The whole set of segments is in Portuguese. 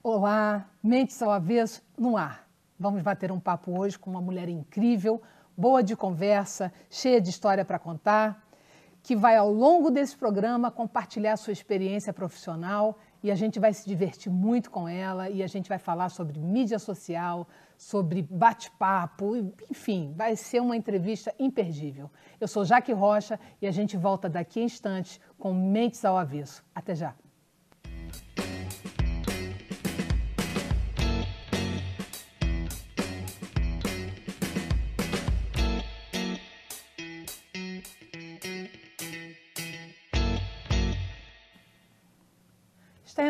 Olá, Mentes ao Avesso no ar. Vamos bater um papo hoje com uma mulher incrível, boa de conversa, cheia de história para contar, que vai ao longo desse programa compartilhar sua experiência profissional e a gente vai se divertir muito com ela e a gente vai falar sobre mídia social, sobre bate-papo, enfim, vai ser uma entrevista imperdível. Eu sou Jaque Rocha e a gente volta daqui a instantes com Mentes ao Avesso. Até já!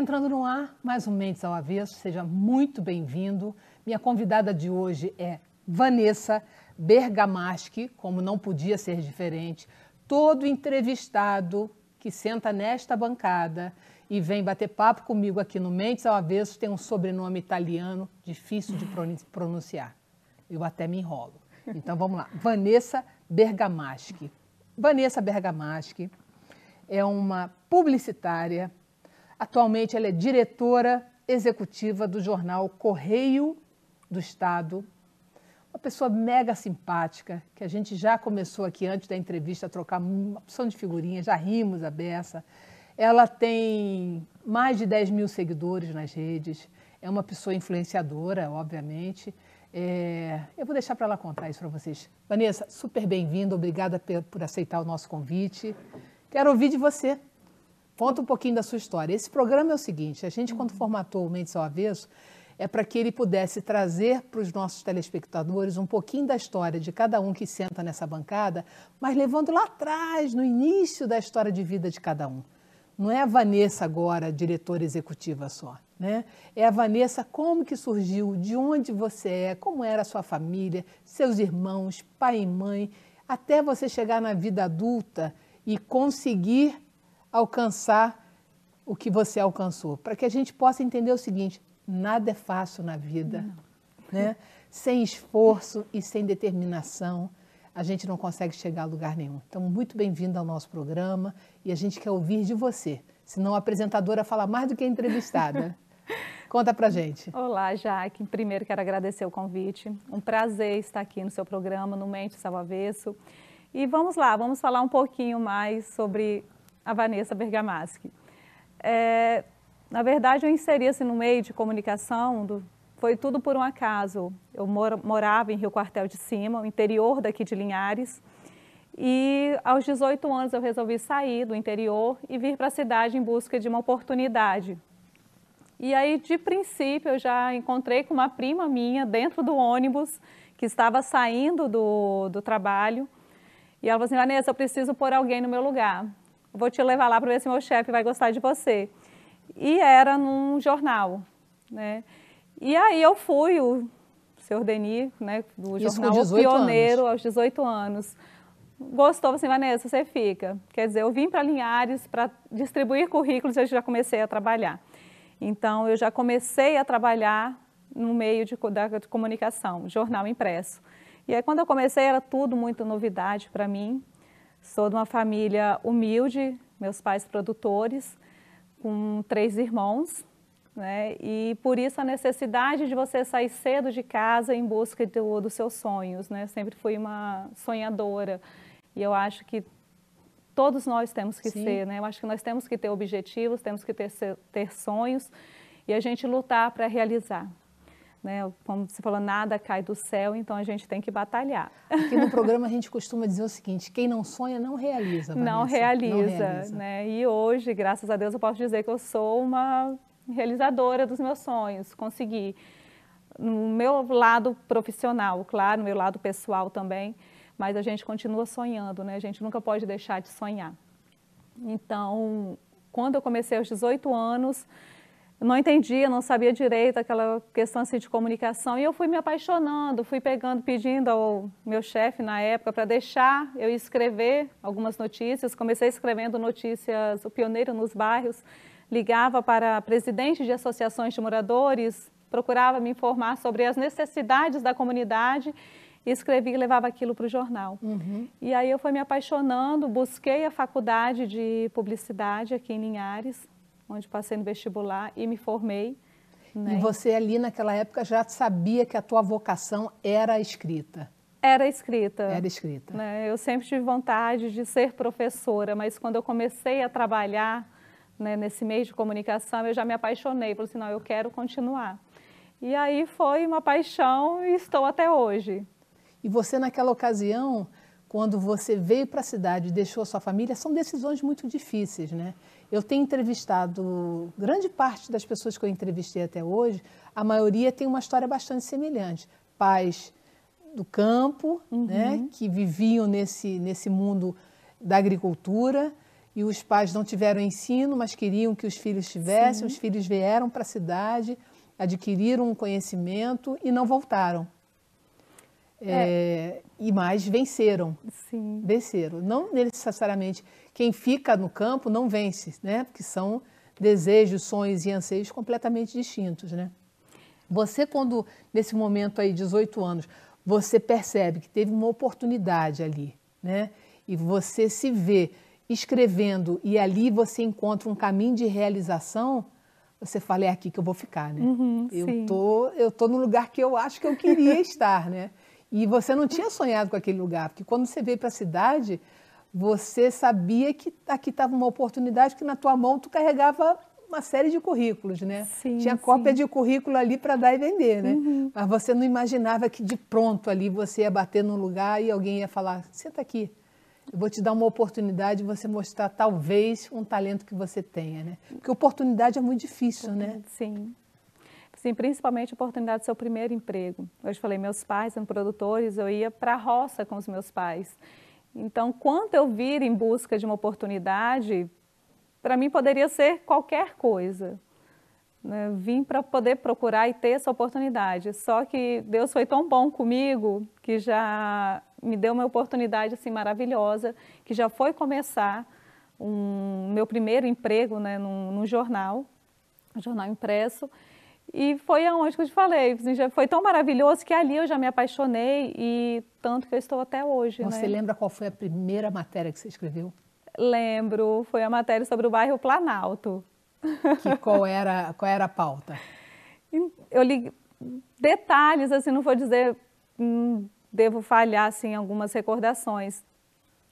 entrando no ar mais um Mentes ao Avesso, seja muito bem-vindo. Minha convidada de hoje é Vanessa Bergamaschi, como não podia ser diferente. Todo entrevistado que senta nesta bancada e vem bater papo comigo aqui no Mentes ao Avesso tem um sobrenome italiano difícil de pronunciar. Eu até me enrolo. Então vamos lá. Vanessa Bergamaschi. Vanessa Bergamaschi é uma publicitária, Atualmente, ela é diretora executiva do jornal Correio do Estado. Uma pessoa mega simpática, que a gente já começou aqui antes da entrevista a trocar uma opção de figurinhas, já rimos a beça. Ela tem mais de 10 mil seguidores nas redes, é uma pessoa influenciadora, obviamente. É, eu vou deixar para ela contar isso para vocês. Vanessa, super bem-vinda, obrigada por aceitar o nosso convite. Quero ouvir de você Conta um pouquinho da sua história. Esse programa é o seguinte: a gente, quando uhum. formatou o Mente ao Avesso, é para que ele pudesse trazer para os nossos telespectadores um pouquinho da história de cada um que senta nessa bancada, mas levando lá atrás, no início da história de vida de cada um. Não é a Vanessa agora, diretora executiva só, né? É a Vanessa como que surgiu, de onde você é, como era a sua família, seus irmãos, pai e mãe, até você chegar na vida adulta e conseguir alcançar o que você alcançou, para que a gente possa entender o seguinte: nada é fácil na vida, né? sem esforço e sem determinação, a gente não consegue chegar a lugar nenhum. Então, muito bem-vindo ao nosso programa e a gente quer ouvir de você. Senão a apresentadora fala mais do que a entrevistada. Conta pra gente. Olá, Jaque. Primeiro quero agradecer o convite. Um prazer estar aqui no seu programa, no Mente Salvavesso. E vamos lá, vamos falar um pouquinho mais sobre a Vanessa Bergamaschi. É, na verdade, eu inseri-se no meio de comunicação, do, foi tudo por um acaso. Eu mor, morava em Rio Quartel de Cima, o interior daqui de Linhares, e aos 18 anos eu resolvi sair do interior e vir para a cidade em busca de uma oportunidade. E aí, de princípio, eu já encontrei com uma prima minha dentro do ônibus, que estava saindo do, do trabalho, e ela falou assim, Vanessa, eu preciso pôr alguém no meu lugar vou te levar lá para ver se meu chefe vai gostar de você. E era num jornal, né? E aí eu fui, o senhor Denis, né, do Isso jornal Pioneiro, anos. aos 18 anos. Gostou, assim, Vanessa, você fica. Quer dizer, eu vim para Linhares para distribuir currículos e eu já comecei a trabalhar. Então, eu já comecei a trabalhar no meio de, da, de comunicação, jornal impresso. E aí, quando eu comecei, era tudo muito novidade para mim. Sou de uma família humilde, meus pais produtores, com três irmãos, né? E por isso a necessidade de você sair cedo de casa em busca do, dos seus sonhos, né? Sempre fui uma sonhadora e eu acho que todos nós temos que Sim. ser, né? Eu acho que nós temos que ter objetivos, temos que ter, ter sonhos e a gente lutar para realizar né? Como você falou, nada cai do céu, então a gente tem que batalhar. Aqui no programa a gente costuma dizer o seguinte: quem não sonha não realiza. Vanessa. Não realiza, não realiza. Né? E hoje, graças a Deus, eu posso dizer que eu sou uma realizadora dos meus sonhos, consegui. No meu lado profissional, claro, no meu lado pessoal também, mas a gente continua sonhando, né? A gente nunca pode deixar de sonhar. Então, quando eu comecei aos 18 anos, não entendia, não sabia direito aquela questão assim, de comunicação. E eu fui me apaixonando, fui pegando, pedindo ao meu chefe na época para deixar eu escrever algumas notícias. Comecei escrevendo notícias, o pioneiro nos bairros, ligava para presidentes de associações de moradores, procurava me informar sobre as necessidades da comunidade e escrevia e levava aquilo para o jornal. Uhum. E aí eu fui me apaixonando, busquei a faculdade de publicidade aqui em Linhares, onde passei no vestibular e me formei. Né? E você ali naquela época já sabia que a tua vocação era a escrita? Era escrita. Era escrita. Né? Eu sempre tive vontade de ser professora, mas quando eu comecei a trabalhar né, nesse meio de comunicação, eu já me apaixonei. Falei assim, não, eu quero continuar. E aí foi uma paixão e estou até hoje. E você naquela ocasião, quando você veio para a cidade e deixou a sua família, são decisões muito difíceis, né? Eu tenho entrevistado grande parte das pessoas que eu entrevistei até hoje, a maioria tem uma história bastante semelhante. Pais do campo, uhum. né, que viviam nesse, nesse mundo da agricultura e os pais não tiveram ensino, mas queriam que os filhos tivessem. Sim. Os filhos vieram para a cidade, adquiriram um conhecimento e não voltaram. É. É, e mais venceram. Sim. Venceram. Não necessariamente quem fica no campo não vence, né? Porque são desejos, sonhos e anseios completamente distintos, né? Você, quando, nesse momento aí, 18 anos, você percebe que teve uma oportunidade ali, né? E você se vê escrevendo e ali você encontra um caminho de realização, você fala, é aqui que eu vou ficar, né? Uhum, eu, sim. tô, eu tô no lugar que eu acho que eu queria estar, né? E você não tinha sonhado com aquele lugar, porque quando você veio para a cidade, você sabia que aqui estava uma oportunidade que na tua mão tu carregava uma série de currículos, né? Sim, Tinha cópia sim. de currículo ali para dar e vender, né? Uhum. Mas você não imaginava que de pronto ali você ia bater num lugar e alguém ia falar: senta aqui, eu vou te dar uma oportunidade de você mostrar talvez um talento que você tenha, né? Porque oportunidade é muito difícil, né? Sim. Sim, principalmente a oportunidade do seu primeiro emprego. Hoje falei, meus pais eram produtores, eu ia para a roça com os meus pais. Então, quanto eu vir em busca de uma oportunidade, para mim poderia ser qualquer coisa. Né? Vim para poder procurar e ter essa oportunidade. Só que Deus foi tão bom comigo que já me deu uma oportunidade assim maravilhosa, que já foi começar um meu primeiro emprego né, num, num jornal, um jornal impresso. E foi aonde que eu te falei, assim, foi tão maravilhoso que ali eu já me apaixonei e tanto que eu estou até hoje. Você né? lembra qual foi a primeira matéria que você escreveu? Lembro, foi a matéria sobre o bairro Planalto. Que qual era qual era a pauta? Eu li detalhes, assim, não vou dizer, hum, devo falhar assim, algumas recordações,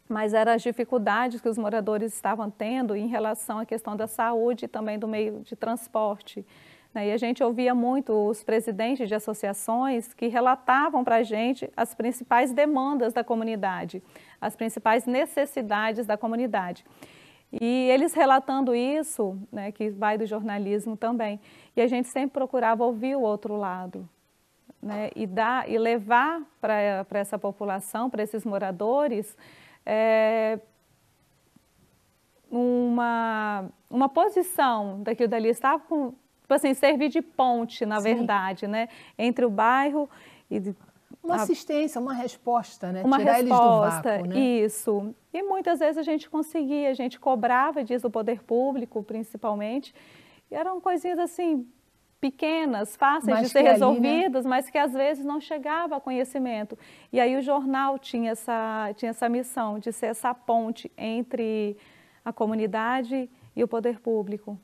mas eram as dificuldades que os moradores estavam tendo em relação à questão da saúde e também do meio de transporte. Né? E a gente ouvia muito os presidentes de associações que relatavam para a gente as principais demandas da comunidade, as principais necessidades da comunidade. E eles relatando isso, né, que vai do jornalismo também, e a gente sempre procurava ouvir o outro lado. Né, e, dar, e levar para essa população, para esses moradores, é, uma, uma posição daquilo dali estava com, tipo assim, servir de ponte, na Sim. verdade, né? Entre o bairro e uma assistência, uma resposta, né? Uma Tirar resposta, eles do vácuo, né? isso. E muitas vezes a gente conseguia, a gente cobrava disso do poder público, principalmente. E eram coisinhas assim pequenas, fáceis mas de ser resolvidas, ali, né? mas que às vezes não chegava a conhecimento. E aí o jornal tinha essa tinha essa missão de ser essa ponte entre a comunidade e o poder público.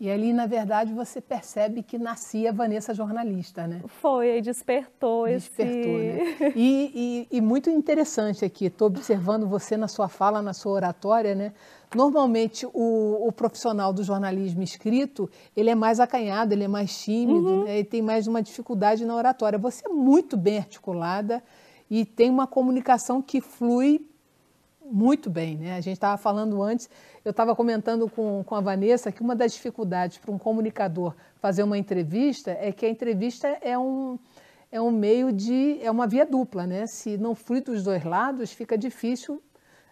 E ali, na verdade, você percebe que nascia Vanessa jornalista, né? Foi, aí despertou, despertou esse... Despertou, né? E, e, e, muito interessante aqui, estou observando você na sua fala, na sua oratória, né? Normalmente, o, o, profissional do jornalismo escrito, ele é mais acanhado, ele é mais tímido, uhum. né? E tem mais uma dificuldade na oratória. Você é muito bem articulada e tem uma comunicação que flui muito bem, né? A gente estava falando antes, eu estava comentando com, com a Vanessa que uma das dificuldades para um comunicador fazer uma entrevista é que a entrevista é um, é um meio de. é uma via dupla, né? Se não flui dos dois lados, fica difícil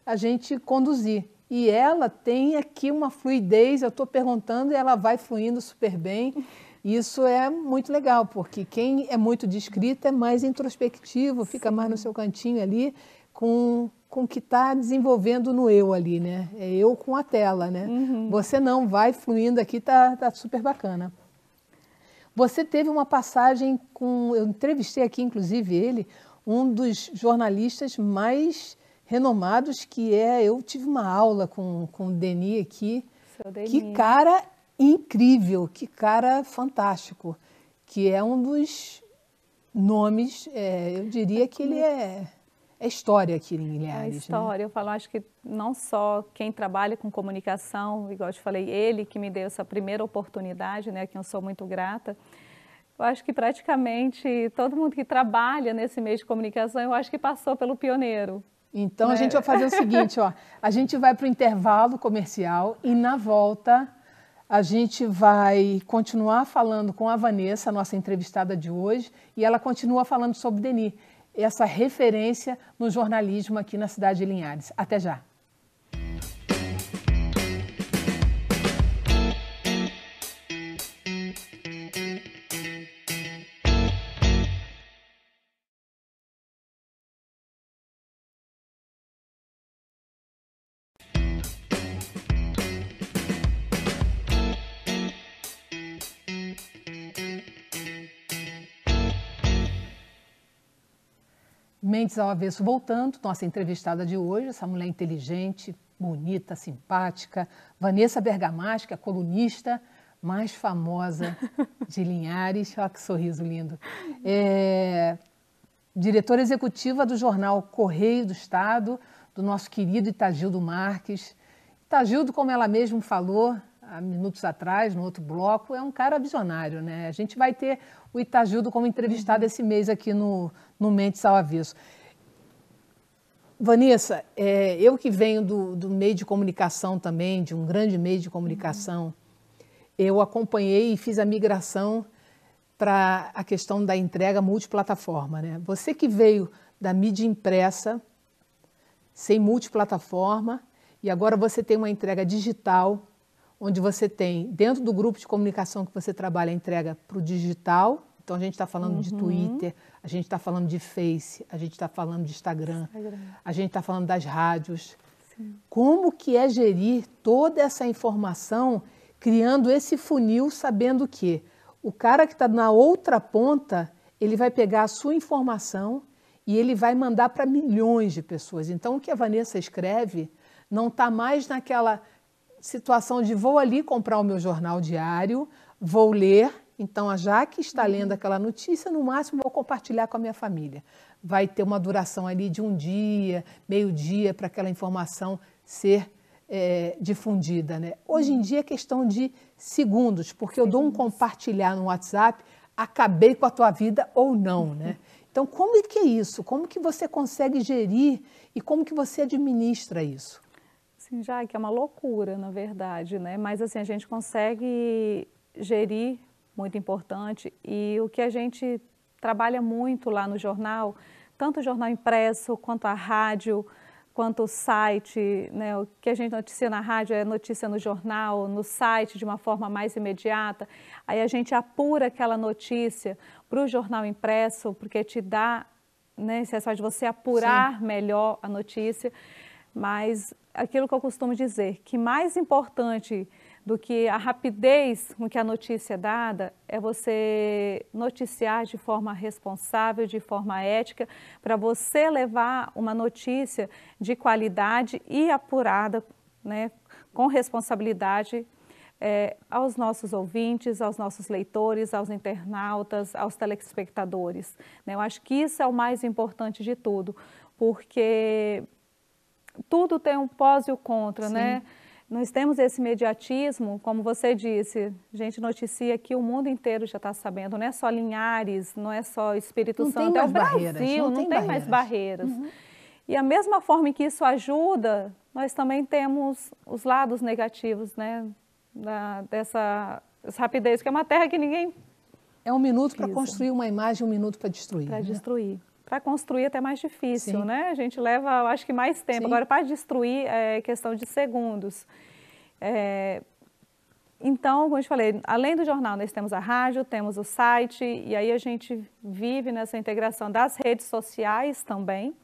a gente conduzir. E ela tem aqui uma fluidez, eu estou perguntando e ela vai fluindo super bem. Isso é muito legal, porque quem é muito de escrita é mais introspectivo, fica Sim. mais no seu cantinho ali com com o que está desenvolvendo no eu ali, né? É eu com a tela, né? Uhum. Você não vai fluindo aqui, tá, tá super bacana. Você teve uma passagem com, eu entrevistei aqui inclusive ele, um dos jornalistas mais renomados que é, eu tive uma aula com, com o Deni aqui, Denis. que cara incrível, que cara fantástico, que é um dos nomes, é, eu diria que ele é é história aqui em Ilhares. É né? história. Né? Eu falo, acho que não só quem trabalha com comunicação, igual eu te falei, ele que me deu essa primeira oportunidade, né, a quem eu sou muito grata. Eu acho que praticamente todo mundo que trabalha nesse meio de comunicação, eu acho que passou pelo pioneiro. Então né? a gente vai fazer o seguinte, ó, a gente vai para o intervalo comercial e na volta a gente vai continuar falando com a Vanessa, nossa entrevistada de hoje, e ela continua falando sobre Denis essa referência no jornalismo aqui na cidade de Linhares. Até já! Mendes ao Avesso voltando, nossa entrevistada de hoje, essa mulher inteligente, bonita, simpática, Vanessa Bergamasca, é colunista mais famosa de Linhares. Olha que sorriso lindo. É, diretora executiva do jornal Correio do Estado, do nosso querido Itagildo Marques. Itagildo, como ela mesmo falou, há minutos atrás, no outro bloco, é um cara visionário, né? A gente vai ter o Itajudo como entrevistado uhum. esse mês aqui no, no Mente ao Avesso. Vanessa, é, eu que venho do, do, meio de comunicação também, de um grande meio de comunicação, uhum. eu acompanhei e fiz a migração para a questão da entrega multiplataforma, né? Você que veio da mídia impressa, sem multiplataforma, e agora você tem uma entrega digital, onde você tem, dentro do grupo de comunicação que você trabalha, entrega para o digital. Então, a gente está falando uhum. de Twitter, a gente está falando de Face, a gente está falando de Instagram, Instagram. a gente está falando das rádios. Sim. Como que é gerir toda essa informação, criando esse funil, sabendo que o cara que está na outra ponta, ele vai pegar a sua informação e ele vai mandar para milhões de pessoas. Então, o que a Vanessa escreve não está mais naquela situação de vou ali comprar o meu jornal diário, vou ler. Então, já que está uhum. lendo aquela notícia, no máximo vou compartilhar com a minha família. Vai ter uma duração ali de um dia, meio-dia, para aquela informação ser é, difundida. Né? Hoje em uhum. dia é questão de segundos, porque eu dou um compartilhar no WhatsApp, acabei com a tua vida ou não. Uhum. Né? Então, como é que é isso? Como que você consegue gerir e como que você administra isso? Assim, já que é uma loucura, na verdade, né? Mas assim, a gente consegue gerir, muito importante, e o que a gente trabalha muito lá no jornal, tanto o jornal impresso quanto a rádio, quanto o site, né? o que a gente noticia na rádio é notícia no jornal, no site de uma forma mais imediata. Aí a gente apura aquela notícia para o jornal impresso, porque te dá né, esse acesso é de você apurar Sim. melhor a notícia. Mas aquilo que eu costumo dizer, que mais importante do que a rapidez com que a notícia é dada é você noticiar de forma responsável, de forma ética, para você levar uma notícia de qualidade e apurada, né, com responsabilidade é, aos nossos ouvintes, aos nossos leitores, aos internautas, aos telespectadores. Né? Eu acho que isso é o mais importante de tudo, porque tudo tem um pós e o contra, né? Sim. né? Nós temos esse mediatismo, como você disse, a gente noticia que o mundo inteiro já está sabendo, não é só Linhares, não é só Espírito não Santo, é o Brasil, não, não tem, barreiras. mais barreiras. Uhum. E a mesma forma que isso ajuda, nós também temos os lados negativos, né, da, dessa rapidez, que é uma terra que ninguém... É um minuto para construir uma imagem, um minuto para destruir. Para né? destruir para construir é até mais difícil, Sim. né? A gente leva, acho que mais tempo. Sim. Agora, para destruir é questão de segundos. É, então, como eu te falei, além do jornal, nós temos a rádio, temos o site, e aí a gente vive nessa integração das redes sociais também.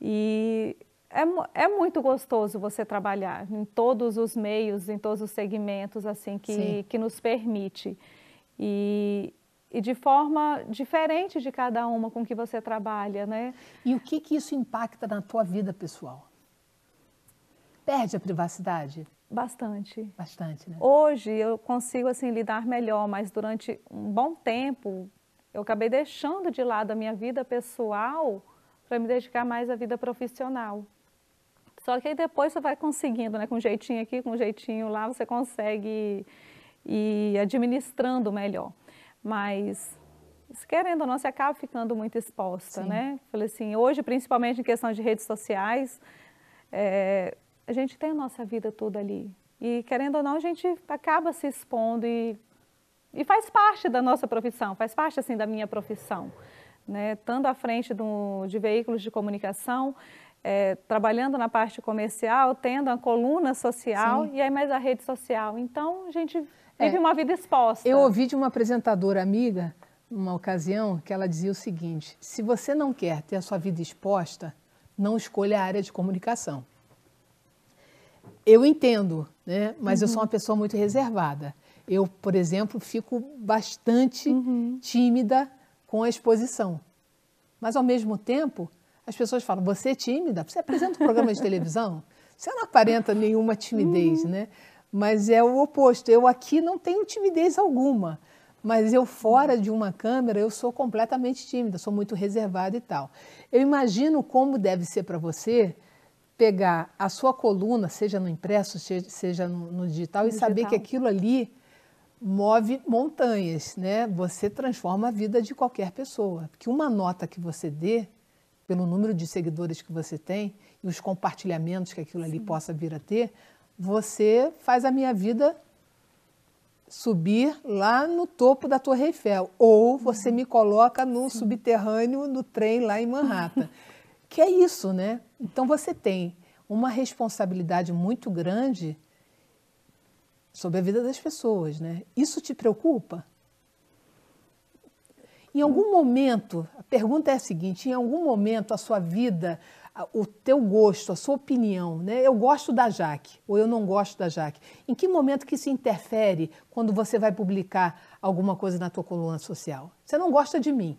E é, é muito gostoso você trabalhar em todos os meios, em todos os segmentos assim que, que nos permite. E, e de forma diferente de cada uma com que você trabalha, né? E o que que isso impacta na tua vida pessoal? Perde a privacidade? Bastante. Bastante, né? Hoje eu consigo assim lidar melhor, mas durante um bom tempo eu acabei deixando de lado a minha vida pessoal para me dedicar mais à vida profissional. Só que aí depois você vai conseguindo, né? Com um jeitinho aqui, com um jeitinho lá, você consegue ir administrando melhor mas querendo ou não, você acaba ficando muito exposta, Sim. né? Falei assim, hoje, principalmente em questão de redes sociais, é, a gente tem a nossa vida toda ali. E querendo ou não, a gente acaba se expondo e, e faz parte da nossa profissão, faz parte, assim, da minha profissão. Né? Estando à frente do, de veículos de comunicação, é, trabalhando na parte comercial, tendo a coluna social Sim. e aí mais a rede social. Então, a gente Vive é, uma vida exposta. Eu ouvi de uma apresentadora amiga, numa ocasião, que ela dizia o seguinte: se você não quer ter a sua vida exposta, não escolha a área de comunicação. Eu entendo, né? mas uhum. eu sou uma uhum. pessoa muito reservada. Eu, por exemplo, fico bastante uhum. tímida com a exposição. Mas, ao mesmo tempo, as pessoas falam: você é tímida? Você apresenta um programa de televisão? Você não aparenta nenhuma timidez, uhum. né? mas é o oposto. Eu aqui não tenho timidez alguma, mas eu fora de uma câmera eu sou completamente tímida, sou muito reservada e tal. Eu imagino como deve ser para você pegar a sua coluna, seja no impresso, seja no, no digital, no e saber digital. que aquilo ali move montanhas, né? Você transforma a vida de qualquer pessoa, porque uma nota que você dê pelo número de seguidores que você tem e os compartilhamentos que aquilo ali Sim. possa vir a ter, você faz a minha vida subir lá no topo da Torre Eiffel, ou você me coloca no subterrâneo no trem lá em Manhattan. que é isso, né? Então você tem uma responsabilidade muito grande sobre a vida das pessoas, né? Isso te preocupa? Em algum momento, a pergunta é a seguinte: em algum momento a sua vida o teu gosto, a sua opinião, né? Eu gosto da Jaque ou eu não gosto da Jaque. Em que momento que isso interfere quando você vai publicar alguma coisa na tua coluna social? Você não gosta de mim.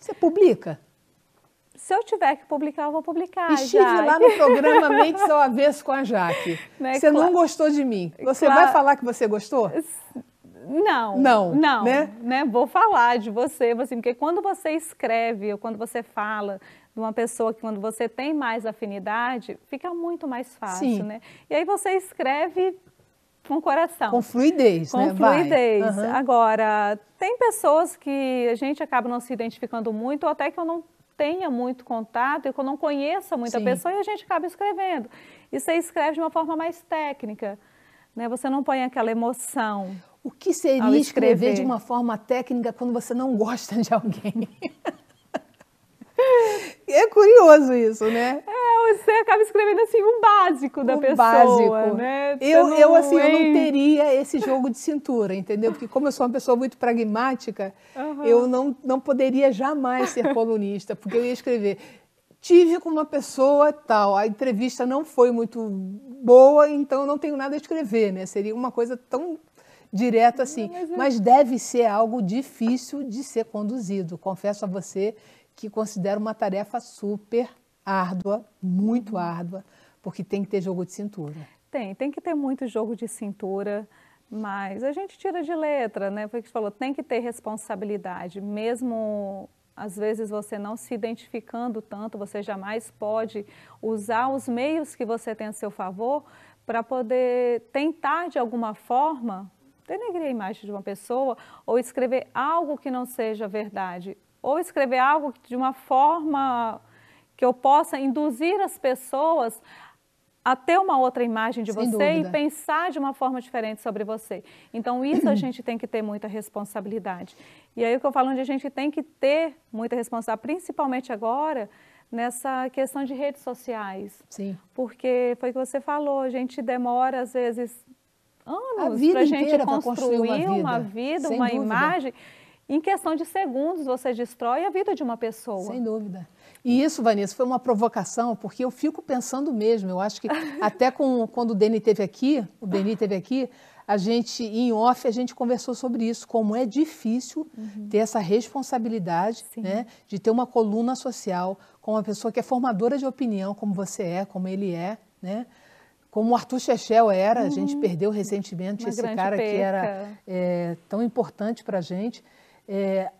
Você publica. Se eu tiver que publicar, eu vou publicar. Estive Jaque. lá no programa Mentes ao Avesso com a Jaque. Né? Você claro. não gostou de mim. Você claro. vai falar que você gostou? Não. Não. Não. Né? né? Vou falar de você, assim, porque quando você escreve ou quando você fala de uma pessoa que quando você tem mais afinidade, fica muito mais fácil, Sim. né? E aí você escreve com coração. Com fluidez, com né? Com fluidez. Uhum. Agora, tem pessoas que a gente acaba não se identificando muito, ou até que eu não tenha muito contato, que eu não conheça muita Sim. pessoa e a gente acaba escrevendo. E você escreve de uma forma mais técnica, né? Você não põe aquela emoção. O que seria escrever de uma forma técnica quando você não gosta de alguém? É curioso isso, né? É, você acaba escrevendo assim um básico da o pessoa, básico. né? Eu, eu assim, eu não teria esse jogo de cintura, entendeu? Porque como eu sou uma pessoa muito pragmática, uhum. eu não, não poderia jamais ser colunista, porque eu ia escrever tive com uma pessoa tal, a entrevista não foi muito boa, então eu não tenho nada a escrever, né? Seria uma coisa tão direta assim, mas, mas deve ser algo difícil de ser conduzido. Confesso a você que considero uma tarefa super árdua, muito árdua, porque tem que ter jogo de cintura. Tem, tem que ter muito jogo de cintura, mas a gente tira de letra, né? Porque falou, tem que ter responsabilidade, mesmo às vezes você não se identificando tanto, você jamais pode usar os meios que você tem a seu favor para poder tentar de alguma forma denegrir a imagem de uma pessoa ou escrever algo que não seja verdade ou escrever algo de uma forma que eu possa induzir as pessoas a ter uma outra imagem de Sem você dúvida. e pensar de uma forma diferente sobre você. Então, isso a gente tem que ter muita responsabilidade. E aí, o que eu falo, onde a gente tem que ter muita responsabilidade, principalmente agora, nessa questão de redes sociais. Sim. Porque foi o que você falou, a gente demora, às vezes, anos para a gente construir, construir, uma vida, uma, vida, uma imagem. Dúvida em questão de segundos, você destrói a vida de uma pessoa. Sem dúvida. E isso, Vanessa, foi uma provocação, porque eu fico pensando mesmo. Eu acho que até com, quando o Deni teve aqui, o Deni teve aqui, a gente, em off, a gente conversou sobre isso, como é difícil uhum. ter essa responsabilidade né, de ter uma coluna social com uma pessoa que é formadora de opinião, como você é, como ele é, né? Como o Arthur Chechel era, uhum. a gente uhum. perdeu recentemente uma esse cara perca. que era é, tão importante para a gente é,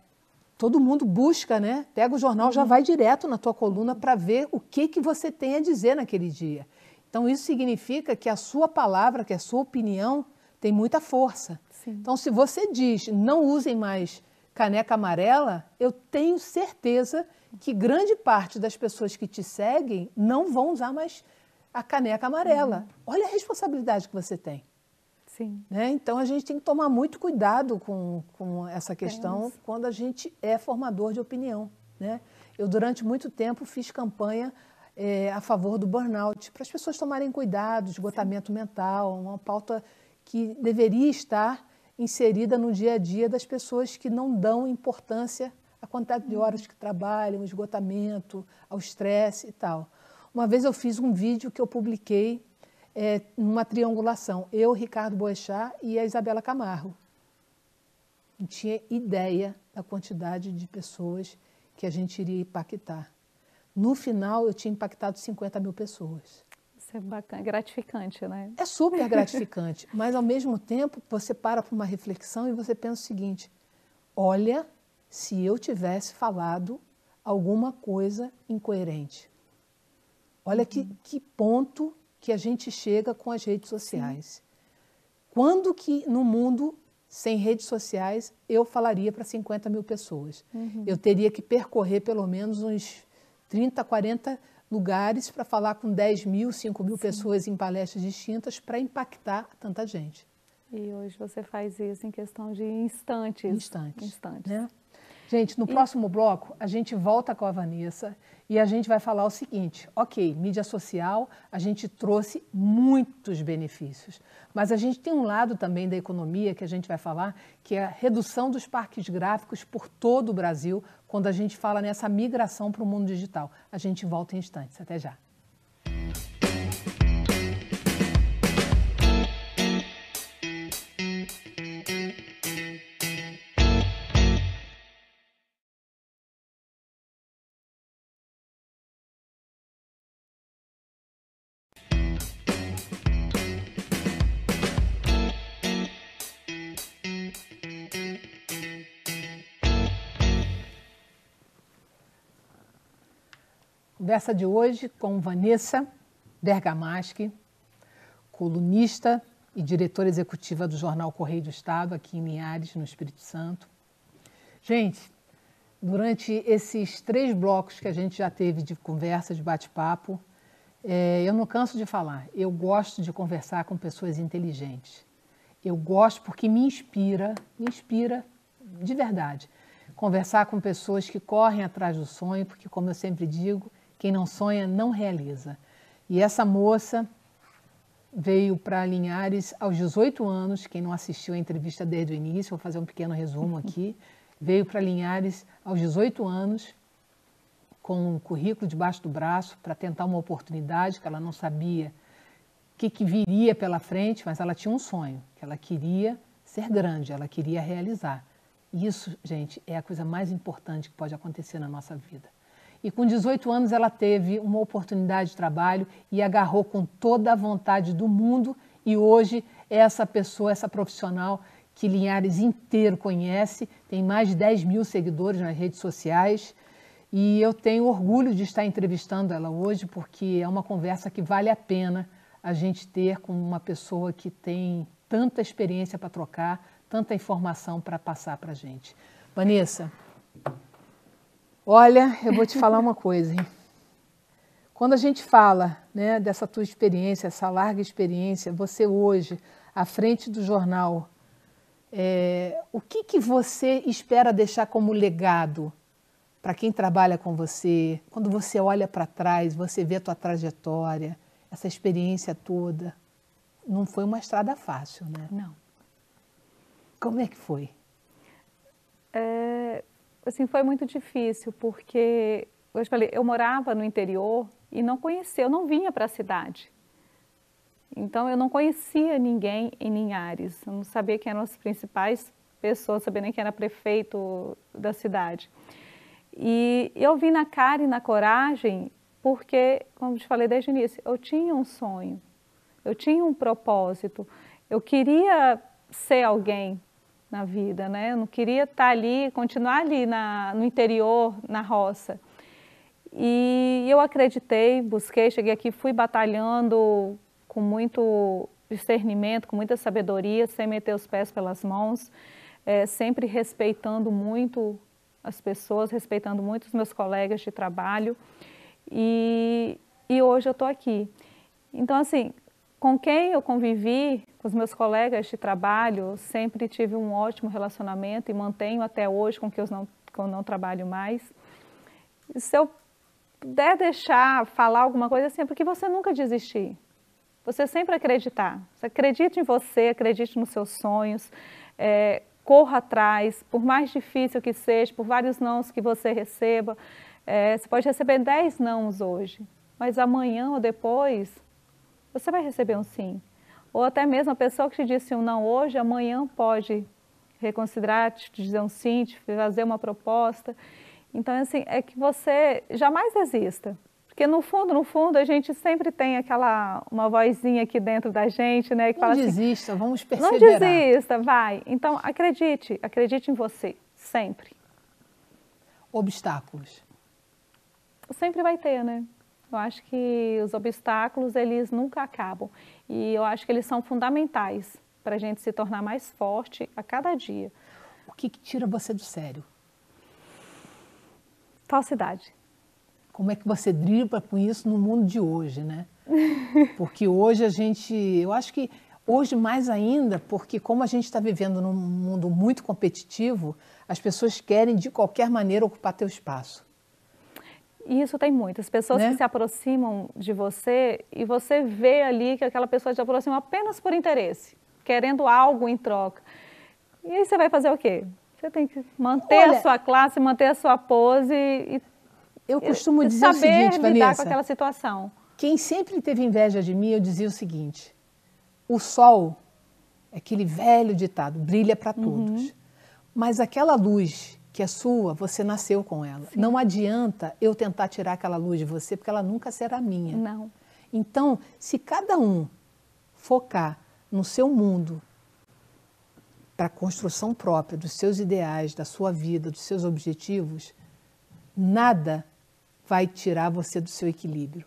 todo mundo busca, né? Pega o jornal, já uhum. vai direto na tua coluna para ver o que, que você tem a dizer naquele dia. Então, isso significa que a sua palavra, que a sua opinião, tem muita força. Sim. Então, se você diz, não usem mais caneca amarela, eu tenho certeza que grande parte das pessoas que te seguem não vão usar mais a caneca amarela. Uhum. Olha a responsabilidade que você tem. Sim. Né? Então a gente tem que tomar muito cuidado com, com essa questão Temos. quando a gente é formador de opinião. Né? Eu, durante muito tempo, fiz campanha é, a favor do burnout, para as pessoas tomarem cuidado, esgotamento Sim. mental, uma pauta que deveria estar inserida no dia a dia das pessoas que não dão importância à quantidade de horas que trabalham, esgotamento, ao estresse e tal. Uma vez eu fiz um vídeo que eu publiquei é, numa triangulação, eu, Ricardo Boechat e a Isabela Camargo. Não tinha ideia da quantidade de pessoas que a gente iria impactar. No final, eu tinha impactado 50 mil pessoas. Isso é bacana, gratificante, né? É super gratificante, mas ao mesmo tempo você para para uma reflexão e você pensa o seguinte: olha, se eu tivesse falado alguma coisa incoerente, olha que, uhum. que ponto que a gente chega com as redes sociais. Sim. Quando que no mundo sem redes sociais eu falaria para 50 mil pessoas? Uhum. Eu teria que percorrer pelo menos uns 30, 40 lugares para falar com 10 mil, 5 mil Sim. pessoas em palestras distintas para impactar tanta gente. E hoje você faz isso em questão de instantes. Instantes. instantes. Né? Gente, no e... próximo bloco, a gente volta com a Vanessa e a gente vai falar o seguinte: ok, mídia social, a gente trouxe muitos benefícios, mas a gente tem um lado também da economia que a gente vai falar, que é a redução dos parques gráficos por todo o Brasil, quando a gente fala nessa migração para o mundo digital. A gente volta em instantes. Até já. conversa de hoje com Vanessa Bergamaschi, colunista e diretora executiva do jornal Correio do Estado, aqui em Linhares, no Espírito Santo. Gente, durante esses três blocos que a gente já teve de conversa, de bate-papo, é, eu não canso de falar, eu gosto de conversar com pessoas inteligentes. Eu gosto porque me inspira, me inspira de verdade. Conversar com pessoas que correm atrás do sonho, porque, como eu sempre digo, quem não sonha não realiza. E essa moça veio para Linhares aos 18 anos. Quem não assistiu a entrevista desde o início, vou fazer um pequeno resumo aqui. veio para Linhares aos 18 anos com um currículo debaixo do braço para tentar uma oportunidade que ela não sabia o que, que viria pela frente, mas ela tinha um sonho que ela queria ser grande, ela queria realizar. Isso, gente, é a coisa mais importante que pode acontecer na nossa vida e com 18 anos ela teve uma oportunidade de trabalho e agarrou com toda a vontade do mundo e hoje essa pessoa, essa profissional que Linhares inteiro conhece, tem mais de 10 mil seguidores nas redes sociais e eu tenho orgulho de estar entrevistando ela hoje porque é uma conversa que vale a pena a gente ter com uma pessoa que tem tanta experiência para trocar, tanta informação para passar para a gente. Vanessa, Olha, eu vou te falar uma coisa. Hein? Quando a gente fala né, dessa tua experiência, essa larga experiência, você hoje, à frente do jornal, é, o que, que você espera deixar como legado para quem trabalha com você? Quando você olha para trás, você vê a tua trajetória, essa experiência toda. Não foi uma estrada fácil, né? Não. Como é que foi? É assim, foi muito difícil, porque eu falei, eu morava no interior e não conhecia, eu não vinha para a cidade. Então eu não conhecia ninguém em Linhares, eu não sabia quem eram as principais pessoas, sabia nem quem era prefeito da cidade. E eu vim na cara e na coragem porque, como te falei desde o início, eu tinha um sonho, eu tinha um propósito, eu queria ser alguém, na vida, né? Eu não queria estar ali, continuar ali na, no interior, na roça. E eu acreditei, busquei, cheguei aqui, fui batalhando com muito discernimento, com muita sabedoria, sem meter os pés pelas mãos, é, sempre respeitando muito as pessoas, respeitando muito os meus colegas de trabalho. E, e hoje eu estou aqui. Então, assim, com quem eu convivi os meus colegas de trabalho, sempre tive um ótimo relacionamento e mantenho até hoje com que eu não, com não trabalho mais. Se eu puder deixar falar alguma coisa assim, é porque você nunca desistir. Você sempre acreditar. Você acredite em você, acredite nos seus sonhos, é, corra atrás, por mais difícil que seja, por vários nãos que você receba. É, você pode receber 10 nãos hoje, mas amanhã ou depois você vai receber um sim. Ou até mesmo a pessoa que te disse um não hoje, amanhã pode reconsiderar, te dizer um sim, te fazer uma proposta. Então, assim, é que você jamais desista. Porque no fundo, no fundo, a gente sempre tem aquela uma vozinha aqui dentro da gente, né? Que não fala assim, desista, assim, vamos perseverar. Não desista, vai. Então, acredite, acredite em você, sempre. Obstáculos. Sempre vai ter, né? Eu acho que os obstáculos, eles nunca acabam. E eu acho que eles são fundamentais para a gente se tornar mais forte a cada dia. O que, que tira você do sério? Falsidade. Como é que você dribla com isso no mundo de hoje, né? Porque hoje a gente, eu acho que hoje mais ainda, porque como a gente está vivendo num mundo muito competitivo, as pessoas querem de qualquer maneira ocupar teu espaço. E isso tem muitas pessoas né? que se aproximam de você e você vê ali que aquela pessoa te aproxima apenas por interesse, querendo algo em troca. E aí você vai fazer o quê? Você tem que manter Olha, a sua classe, manter a sua pose e eu costumo e dizer o seguinte, lidar com aquela situação. Quem sempre teve inveja de mim, eu dizia o seguinte: o sol, é aquele velho ditado, brilha para uhum. todos. Uhum. Mas aquela luz que é sua, você nasceu com ela. Sim. Não adianta eu tentar tirar aquela luz de você, porque ela nunca será minha. Não. Então, se cada um focar no seu mundo, para a construção própria dos seus ideais, da sua vida, dos seus objetivos, nada vai tirar você do seu equilíbrio.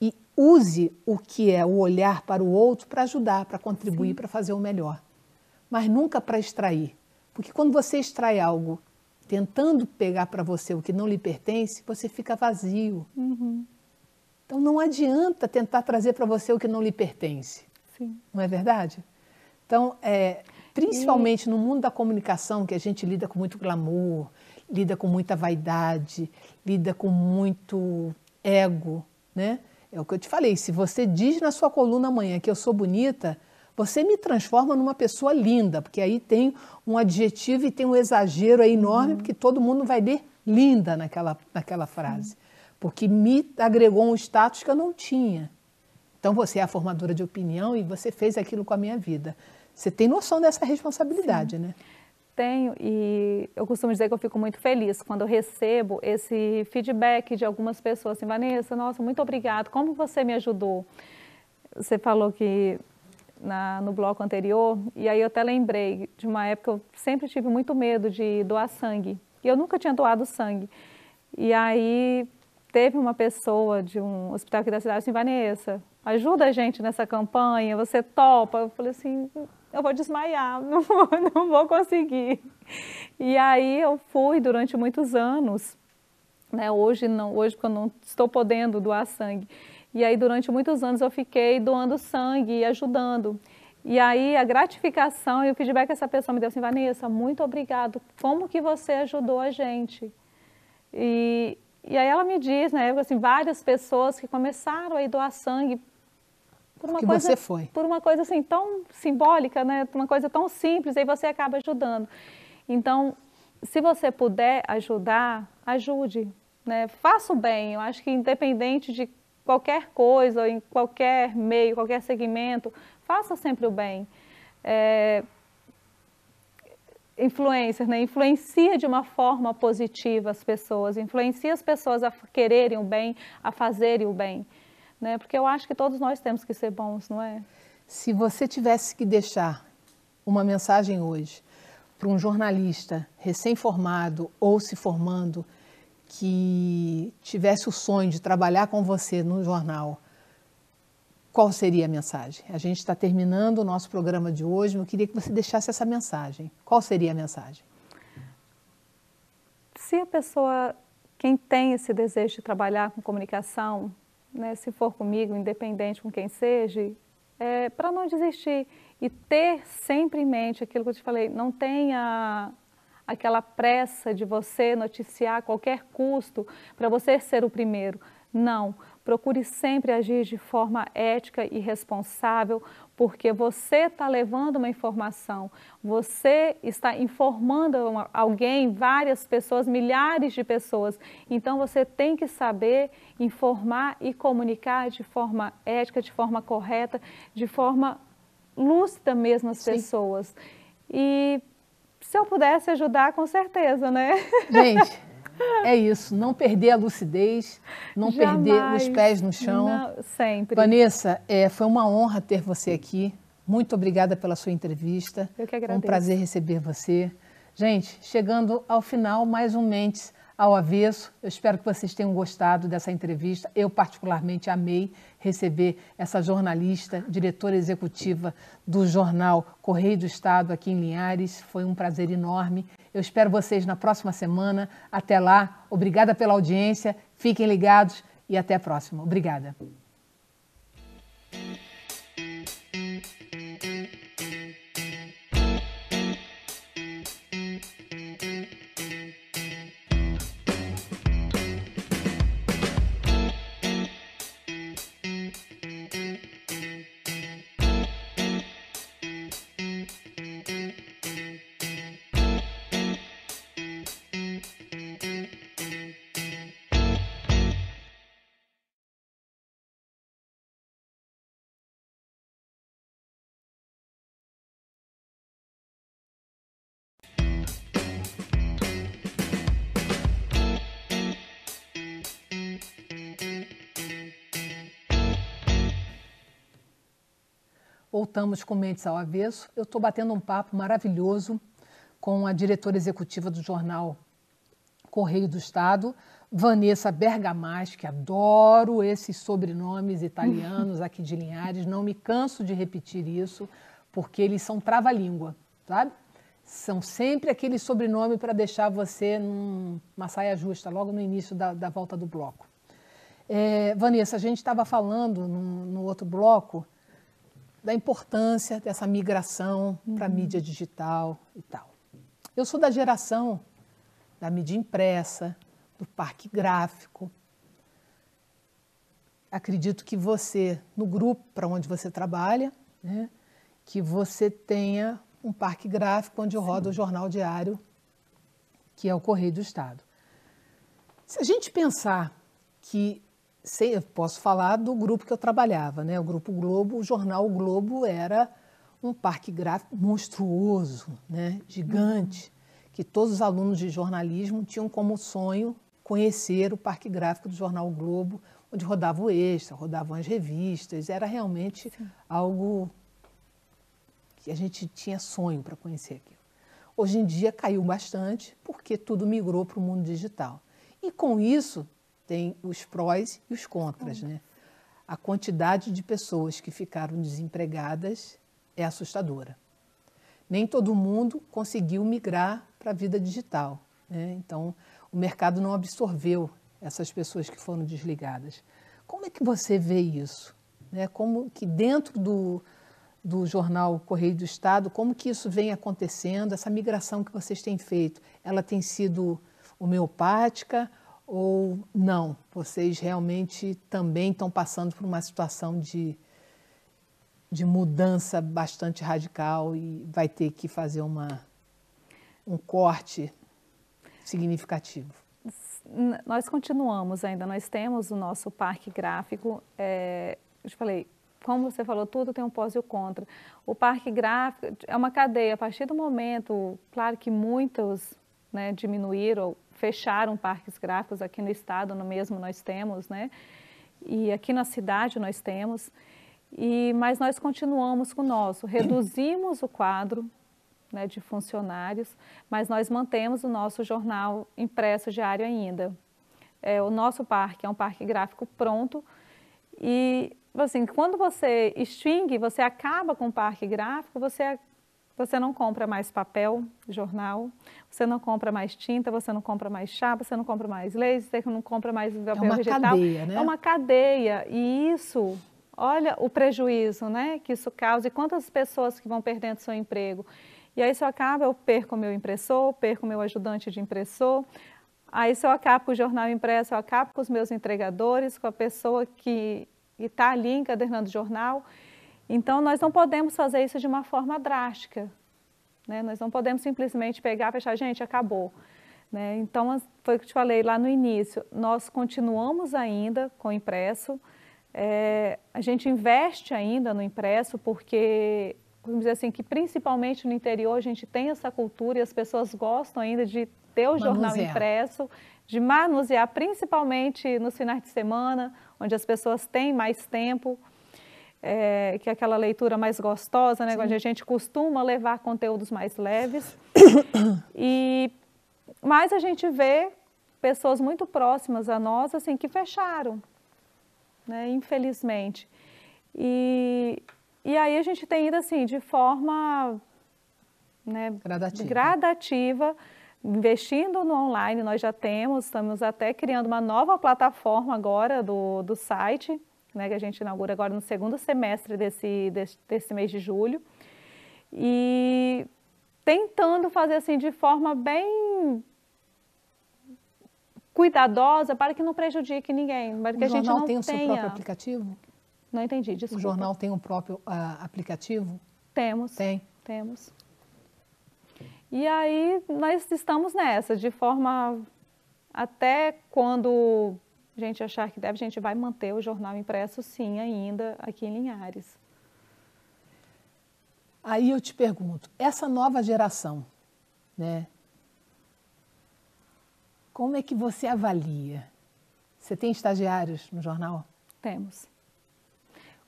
E use o que é o olhar para o outro para ajudar, para contribuir, para fazer o melhor, mas nunca para extrair. Porque quando você extrai algo tentando pegar para você o que não lhe pertence, você fica vazio. Uhum. Então não adianta tentar trazer para você o que não lhe pertence. Sim. Não é verdade? Então, é, principalmente e... no mundo da comunicação, que a gente lida com muito glamour, lida com muita vaidade, lida com muito ego, né? É o que eu te falei, se você diz na sua coluna amanhã que eu sou bonita, você me transforma numa pessoa linda, porque aí tem um adjetivo e tem um exagero enorme, uhum. porque todo mundo vai ler linda naquela, naquela frase. Uhum. Porque me agregou um status que eu não tinha. Então você é a formadora de opinião e você fez aquilo com a minha vida. Você tem noção dessa responsabilidade, Sim. né? Tenho e eu costumo dizer que eu fico muito feliz quando eu recebo esse feedback de algumas pessoas assim, Vanessa, nossa, muito obrigado, como você me ajudou. Você falou que na, no bloco anterior, e aí eu até lembrei de uma época eu sempre tive muito medo de doar sangue. E eu nunca tinha doado sangue. E aí teve uma pessoa de um hospital aqui da cidade assim, Vanessa, ajuda a gente nessa campanha, você topa? Eu falei assim, eu vou desmaiar, não vou, não vou conseguir. E aí eu fui durante muitos anos, né? Hoje não, hoje eu não estou podendo doar sangue. E aí, durante muitos anos, eu fiquei doando sangue e ajudando. E aí, a gratificação e o feedback que essa pessoa me deu, assim, Vanessa, muito obrigado. Como que você ajudou a gente? E, e aí ela me diz, na né, época, assim, várias pessoas que começaram a doar sangue por uma coisa, você foi. Por uma coisa, assim, tão simbólica, né? Uma coisa tão simples, aí você acaba ajudando. Então, se você puder ajudar, ajude, né? Faça o bem. Eu acho que independente de qualquer coisa, em qualquer meio, qualquer segmento, faça sempre o bem. É, influencer, né? influencia de uma forma positiva as pessoas, influencia as pessoas a quererem o bem, a fazerem o bem. Né? Porque eu acho que todos nós temos que ser bons, não é? Se você tivesse que deixar uma mensagem hoje para um jornalista recém-formado ou se formando, que tivesse o sonho de trabalhar com você no jornal, qual seria a mensagem? A gente está terminando o nosso programa de hoje, eu queria que você deixasse essa mensagem. Qual seria a mensagem? Se a pessoa, quem tem esse desejo de trabalhar com comunicação, né, se for comigo, independente com quem seja, é, para não desistir e ter sempre em mente aquilo que eu te falei, não tenha aquela pressa de você noticiar a qualquer custo para você ser o primeiro. Não, procure sempre agir de forma ética e responsável, porque você está levando uma informação, você está informando alguém, várias pessoas, milhares de pessoas. Então você tem que saber informar e comunicar de forma ética, de forma correta, de forma lúcida mesmo as Sim. pessoas. E se eu pudesse ajudar, com certeza, né? Gente, é isso. Não perder a lucidez, não Jamais. perder os pés no chão. Não, sempre. Vanessa, é, foi uma honra ter você aqui. Muito obrigada pela sua entrevista. Eu que agradeço. Foi um prazer receber você. Gente, chegando ao final, mais um Mentes ao avesso. Eu espero que vocês tenham gostado dessa entrevista. Eu, particularmente, amei receber essa jornalista, diretora executiva do jornal Correio do Estado aqui em Linhares. Foi um prazer enorme. Eu espero vocês na próxima semana. Até lá, obrigada pela audiência, fiquem ligados e até a próxima. Obrigada. voltamos com Mentes ao Avesso. Eu estou batendo um papo maravilhoso com a diretora executiva do jornal Correio do Estado, Vanessa Bergamaschi. que adoro esses sobrenomes italianos aqui de Linhares, não me canso de repetir isso, porque eles são trava-língua, sabe? São sempre aquele sobrenome para deixar você numa saia justa, logo no início da, da volta do bloco. É, Vanessa, a gente estava falando no, no outro bloco da importância dessa migração uhum. para a mídia digital e tal. Eu sou da geração da mídia impressa, do parque gráfico. Acredito que você, no grupo para onde você trabalha, né, que você tenha um parque gráfico onde Sim. roda o jornal diário, que é o Correio do Estado. Se a gente pensar que sem, posso falar do grupo que eu trabalhava, né? O Grupo Globo, o jornal Globo era um parque gráfico monstruoso, né? Gigante, que todos os alunos de jornalismo tinham como sonho conhecer o parque gráfico do jornal Globo, onde rodava o extra, rodavam as revistas, era realmente algo que a gente tinha sonho para conhecer aqui Hoje em dia caiu bastante porque tudo migrou para o mundo digital. E com isso tem os prós e os contras, né? A quantidade de pessoas que ficaram desempregadas é assustadora. Nem todo mundo conseguiu migrar para a vida digital, né? Então, o mercado não absorveu essas pessoas que foram desligadas. Como é que você vê isso? Né? Como que dentro do, do jornal Correio do Estado, como que isso vem acontecendo, essa migração que vocês têm feito, ela tem sido homeopática ou não, vocês realmente também estão passando por uma situação de, de mudança bastante radical e vai ter que fazer uma, um corte significativo? Nós continuamos ainda, nós temos o nosso parque gráfico. É, eu te falei, como você falou, tudo tem um pós e o um contra. O parque gráfico é uma cadeia. A partir do momento, claro que muitos né, diminuíram fecharam parques gráficos aqui no estado, no mesmo nós temos, né? E aqui na cidade nós temos. E mas nós continuamos com o nosso, reduzimos o quadro né, de funcionários, mas nós mantemos o nosso jornal impresso diário ainda. É, o nosso parque é um parque gráfico pronto e assim, quando você extingue, você acaba com o parque gráfico, você você não compra mais papel, jornal, você não compra mais tinta, você não compra mais chapa, você não compra mais leite, você não compra mais é papel vegetal. é uma vegetal. Cadeia, né? É uma cadeia. E isso, olha o prejuízo né, que isso causa e quantas pessoas que vão perdendo seu emprego. E aí, se eu acabo, eu perco meu impressor, perco meu ajudante de impressor, Aí se eu acabo com o jornal impresso, eu acabo com os meus entregadores, com a pessoa que está ali encadernando o jornal. Então, nós não podemos fazer isso de uma forma drástica. Né? Nós não podemos simplesmente pegar, fechar, gente, acabou. Né? Então, foi o que eu te falei lá no início, nós continuamos ainda com impresso, é, a gente investe ainda no impresso porque, vamos dizer assim, que principalmente no interior a gente tem essa cultura e as pessoas gostam ainda de ter o manusear. jornal impresso, de manusear, principalmente nos finais de semana, onde as pessoas têm mais tempo é, que é aquela leitura mais gostosa, né? A gente costuma levar conteúdos mais leves. e mas a gente vê pessoas muito próximas a nós assim que fecharam, né? Infelizmente. E e aí a gente tem ido assim de forma né, gradativa. gradativa investindo no online, nós já temos, estamos até criando uma nova plataforma agora do, do site, né, que a gente inaugura agora no segundo semestre desse, desse, desse mês de julho. E tentando fazer assim de forma bem cuidadosa para que não prejudique ninguém, para que o a gente não tem o tenha... seu próprio aplicativo? Não entendi, desculpa. O jornal tem o um próprio uh, aplicativo? Temos. Tem. Temos. E aí nós estamos nessa, de forma até quando a gente achar que deve, a gente vai manter o jornal impresso sim ainda aqui em Linhares. Aí eu te pergunto, essa nova geração, né? Como é que você avalia? Você tem estagiários no jornal? Temos.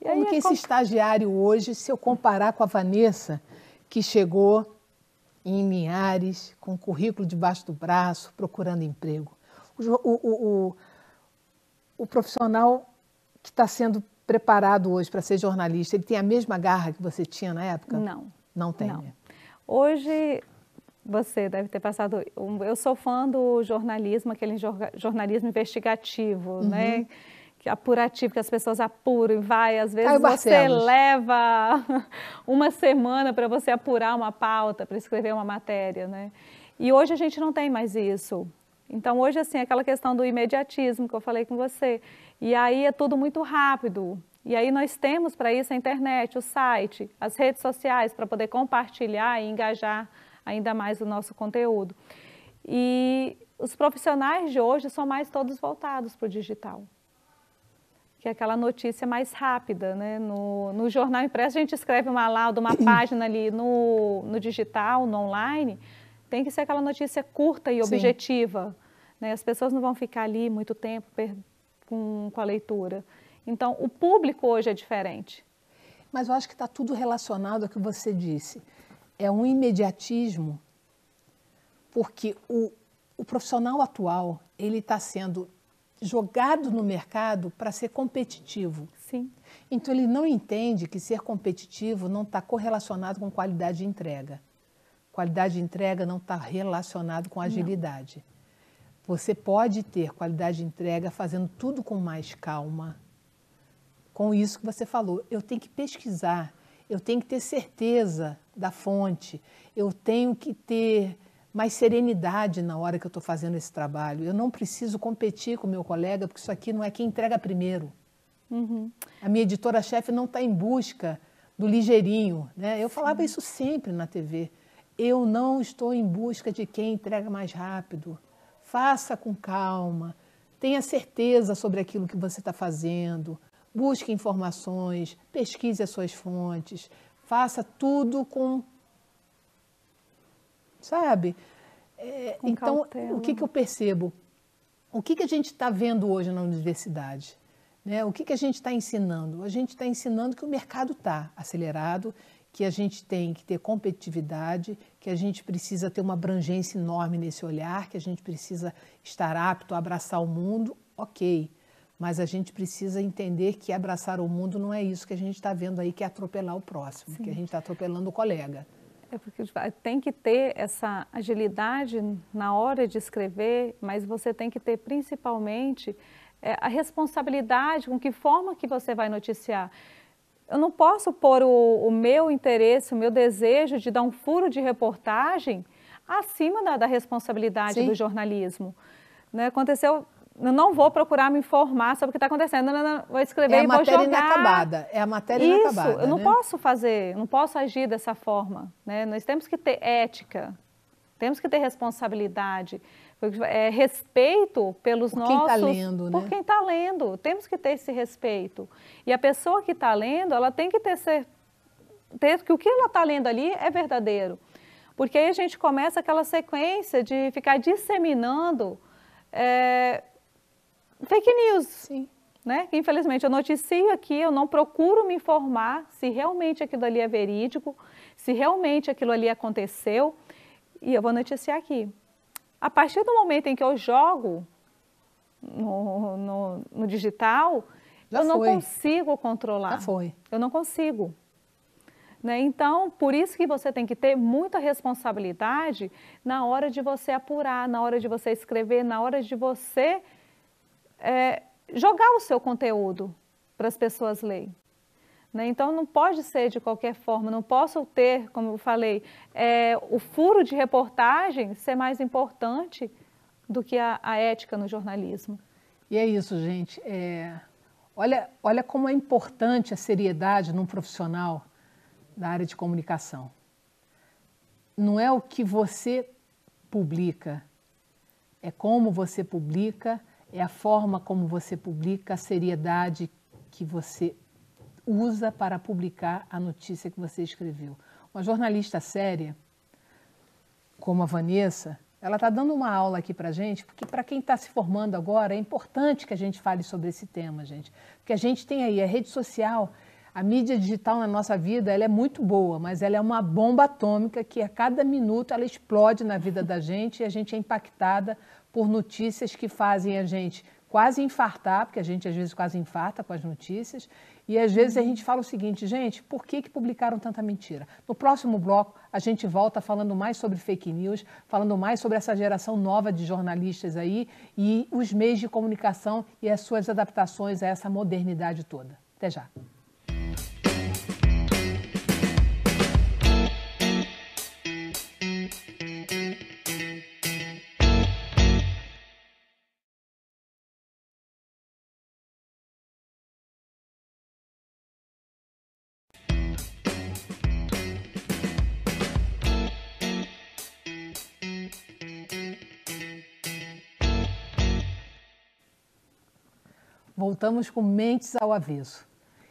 E Como que é esse estagiário hoje, se eu comparar com a Vanessa, que chegou em Linhares, com um currículo debaixo do braço, procurando emprego? O, o, o, o profissional que está sendo preparado hoje para ser jornalista, ele tem a mesma garra que você tinha na época? Não. Não tem? Não. Hoje, você deve ter passado. Eu sou fã do jornalismo, aquele jornalismo investigativo, uhum. né? Que apurativo, que as pessoas apuram e vai. Às vezes você leva uma semana para você apurar uma pauta, para escrever uma matéria, né? E hoje a gente não tem mais isso. Então, hoje, assim, aquela questão do imediatismo que eu falei com você. E aí é tudo muito rápido. E aí nós temos para isso a internet, o site, as redes sociais, para poder compartilhar e engajar ainda mais o nosso conteúdo. E os profissionais de hoje são mais todos voltados para o digital. Que é aquela notícia mais rápida, né? No, no jornal impresso a gente escreve uma lauda, uma página ali no, no digital, no online, tem que ser aquela notícia curta e objetiva. Né? As pessoas não vão ficar ali muito tempo com, com a leitura. Então, o público hoje é diferente. Mas eu acho que está tudo relacionado ao que você disse. É um imediatismo, porque o, o profissional atual ele está sendo jogado no mercado para ser competitivo. Sim. Então ele não entende que ser competitivo não está correlacionado com qualidade de entrega. Qualidade de entrega não está relacionado com agilidade. Não. Você pode ter qualidade de entrega fazendo tudo com mais calma. Com isso que você falou, eu tenho que pesquisar, eu tenho que ter certeza da fonte, eu tenho que ter mais serenidade na hora que eu estou fazendo esse trabalho. Eu não preciso competir com o meu colega, porque isso aqui não é quem entrega primeiro. Uhum. A minha editora-chefe não está em busca do ligeirinho. Né? Eu Sim. falava isso sempre na TV. Eu não estou em busca de quem entrega mais rápido. Faça com calma, tenha certeza sobre aquilo que você está fazendo, busque informações, pesquise as suas fontes, faça tudo com. Sabe? É, com então, cautela. o que, que eu percebo? O que, que a gente está vendo hoje na universidade? Né? O que, que a gente está ensinando? A gente está ensinando que o mercado está acelerado, que a gente tem que ter competitividade, que a gente precisa ter uma abrangência enorme nesse olhar, que a gente precisa estar apto a abraçar o mundo, ok. Mas a gente precisa entender que abraçar o mundo não é isso que a gente está vendo aí, que é atropelar o próximo, Sim. que a gente está atropelando o colega. É porque tem que ter essa agilidade na hora de escrever, mas você tem que ter principalmente eh, a responsabilidade com que forma que você vai noticiar. Eu não posso pôr o, o, meu interesse, o meu desejo de dar um furo de reportagem acima da, da responsabilidade Sim. do jornalismo. Né? Aconteceu eu não vou procurar me informar sobre o que está acontecendo, não, não, vou escrever é e vou jogar. É a matéria inacabada, é a matéria Isso, inacabada. Isso, eu não né? posso fazer, não posso agir dessa forma. Né? Nós temos que ter ética, temos que ter responsabilidade é, respeito pelos por nossos, quem tá lendo, por né? quem está lendo. Temos que ter esse respeito. E a pessoa que está lendo, ela tem que ter, ser, ter que o que ela está lendo ali é verdadeiro, porque aí a gente começa aquela sequência de ficar disseminando é, fake news. Sim. Né? Infelizmente, eu noticio aqui, eu não procuro me informar se realmente aquilo ali é verídico, se realmente aquilo ali aconteceu, e eu vou noticiar aqui. A partir do momento em que eu jogo no, no, no digital, Já eu foi. não consigo controlar. Já foi. Eu não consigo. Né? Então, por isso que você tem que ter muita responsabilidade na hora de você apurar, na hora de você escrever, na hora de você é, jogar o seu conteúdo para as pessoas lerem. Né? Então, não pode ser de qualquer forma, não posso ter, como eu falei, é, o furo de reportagem ser mais importante do que a, a ética no jornalismo. E é isso, gente. É, olha, olha como é importante a seriedade num profissional da área de comunicação. Não é o que você publica, é como você publica, é a forma como você publica, a seriedade que você usa para publicar a notícia que você escreveu. Uma jornalista séria, como a Vanessa, ela está dando uma aula aqui para gente, porque para quem está se formando agora, é importante que a gente fale sobre esse tema, gente. Porque a gente tem aí a rede social, a mídia digital na nossa vida, ela é muito boa, mas ela é uma bomba atômica que a cada minuto ela explode na vida da gente e a gente é impactada por notícias que fazem a gente quase infartar, porque a gente às vezes quase infarta com as notícias, e às vezes a gente fala o seguinte, gente, por que, que publicaram tanta mentira? No próximo bloco, a gente volta falando mais sobre fake news, falando mais sobre essa geração nova de jornalistas aí e os meios de comunicação e as suas adaptações a essa modernidade toda. Até já. Voltamos com Mentes ao Avesso.